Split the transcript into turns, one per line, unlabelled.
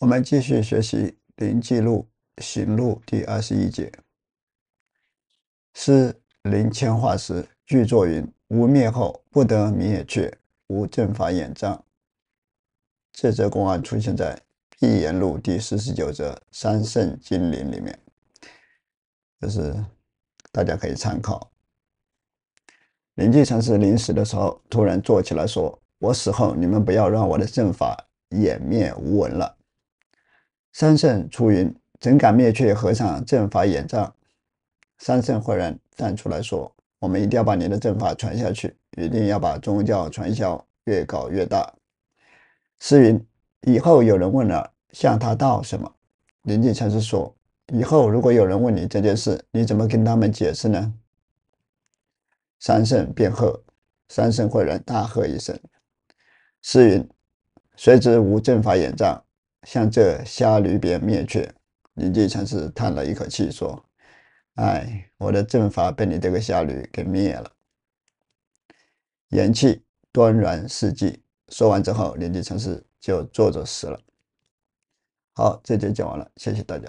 我们继续学习《临记录行录》第二十一节，是临迁化时句作云：“无灭后不得明也，去无正法掩障。”这则公案出现在《碧岩录》第四十九则“三圣经林”里面，就是大家可以参考。临济禅师临死的时候，突然坐起来说：“我死后，你们不要让我的正法湮灭无闻了。”三圣出云，怎敢灭却和尚正法眼障？”三圣会人站出来说：“我们一定要把您的正法传下去，一定要把宗教传销越搞越大。”诗云：“以后有人问了，向他道什么？”林敬禅师说：“以后如果有人问你这件事，你怎么跟他们解释呢？”三圣便喝，三圣会人大喝一声：“诗云，谁知无正法眼藏？”像这瞎驴便灭去，林继成是叹了一口气说：“哎，我的阵法被你这个瞎驴给灭了。”元气端然四季。说完之后，林继成是就坐着死了。好，这节讲完了，谢谢大家。